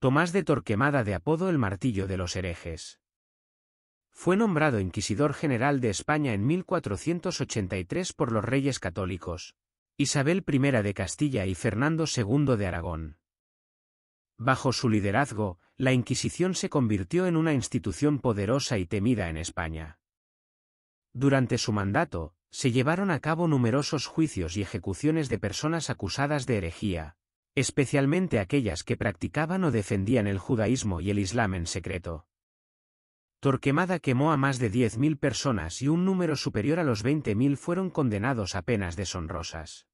Tomás de Torquemada de apodo el martillo de los herejes. Fue nombrado inquisidor general de España en 1483 por los reyes católicos, Isabel I de Castilla y Fernando II de Aragón. Bajo su liderazgo, la Inquisición se convirtió en una institución poderosa y temida en España. Durante su mandato, se llevaron a cabo numerosos juicios y ejecuciones de personas acusadas de herejía, especialmente aquellas que practicaban o defendían el judaísmo y el islam en secreto. Torquemada quemó a más de 10.000 personas y un número superior a los 20.000 fueron condenados a penas deshonrosas.